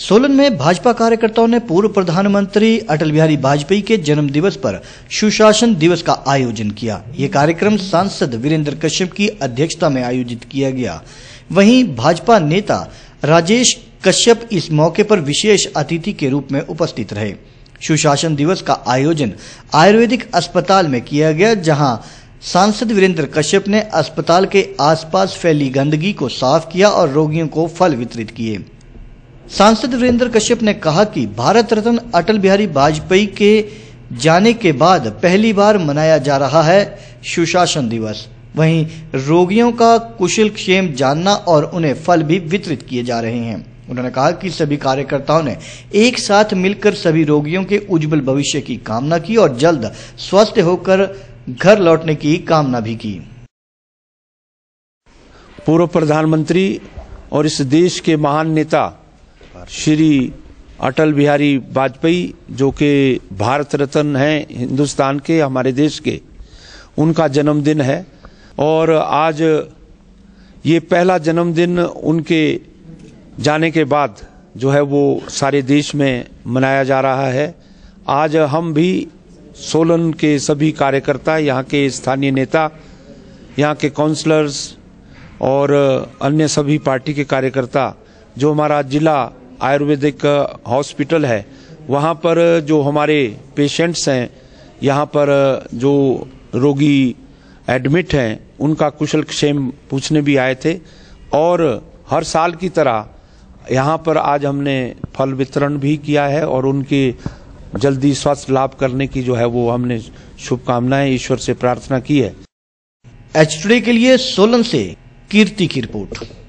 सोलन में भाजपा कार्यकर्ताओं ने पूर्व प्रधानमंत्री अटल बिहारी वाजपेयी के जन्म दिवस पर सुशासन दिवस का आयोजन किया ये कार्यक्रम सांसद वीरेंद्र कश्यप की अध्यक्षता में आयोजित किया गया वहीं भाजपा नेता राजेश कश्यप इस मौके पर विशेष अतिथि के रूप में उपस्थित रहे सुशासन दिवस का आयोजन आयुर्वेदिक अस्पताल में किया गया जहां सांसद वीरेंद्र कश्यप ने अस्पताल के आसपास फैली गंदगी को साफ किया और रोगियों को फल वितरित किए सांसद वीरेंद्र कश्यप ने कहा कि भारत रत्न अटल बिहारी वाजपेयी के जाने के बाद पहली बार मनाया जा रहा है सुशासन दिवस वहीं रोगियों का कुशल क्षेम जानना और उन्हें फल भी वितरित किए जा रहे हैं उन्होंने कहा कि सभी कार्यकर्ताओं ने एक साथ मिलकर सभी रोगियों के उज्जवल भविष्य की कामना की और जल्द स्वस्थ होकर घर लौटने की कामना भी की पूर्व प्रधानमंत्री और इस देश के महान नेता श्री अटल बिहारी वाजपेयी जो कि भारत रत्न हैं हिंदुस्तान के हमारे देश के उनका जन्मदिन है और आज ये पहला जन्मदिन उनके जाने के बाद जो है वो सारे देश में मनाया जा रहा है आज हम भी सोलन के सभी कार्यकर्ता यहाँ के स्थानीय नेता यहाँ के काउंसलर्स और अन्य सभी पार्टी के कार्यकर्ता जो हमारा जिला आयुर्वेदिक हॉस्पिटल है वहाँ पर जो हमारे पेशेंट्स हैं यहाँ पर जो रोगी एडमिट हैं उनका कुशल क्षेम पूछने भी आए थे और हर साल की तरह यहाँ पर आज हमने फल वितरण भी किया है और उनके जल्दी स्वास्थ्य लाभ करने की जो है वो हमने शुभकामनाएं ईश्वर से प्रार्थना की है एच के लिए सोलन से कीर्ति की रिपोर्ट